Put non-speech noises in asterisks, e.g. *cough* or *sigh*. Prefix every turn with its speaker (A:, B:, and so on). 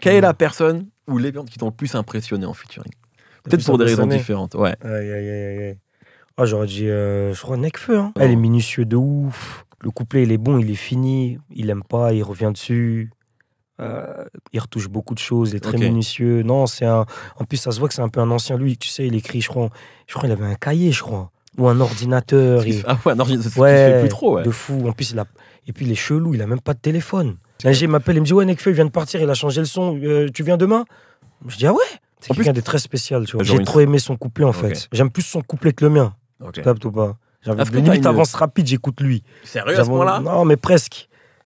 A: Quelle est mm. la personne ou les bandes qui t'ont le plus impressionné en featuring Peut-être pour des raisons différentes. Ouais. Aïe, ah, j'aurais dit, euh, je crois, Necfeu. Hein. Elle est minutieuse de ouf. Le couplet, il est bon, il est fini. Il aime pas, il revient dessus. Euh, il retouche beaucoup de choses, il est très minutieux. Non, c'est un. En plus, ça se voit que c'est un peu un ancien lui. Tu sais, il écrit, je crois, je il avait un cahier, je crois, ou un ordinateur. *laughs* Ah ouais, un ordinateur. Ouais, plus trop. Ouais. De fou. En plus, il Et puis, il est chelou. Il a même pas de téléphone. J'ai m'appelle, il me dit Ouais, Nekfeu, il vient de partir, il a changé le son, euh, tu viens demain Je dis Ah ouais C'est quelqu'un de très spécial, tu vois. J'ai trop aimé son couplet en fait. J'aime plus son couplet que le mien. Okay. pas ou pas J'avais limite avance rapide, j'écoute lui. Sérieux à ce moment-là Non, mais presque.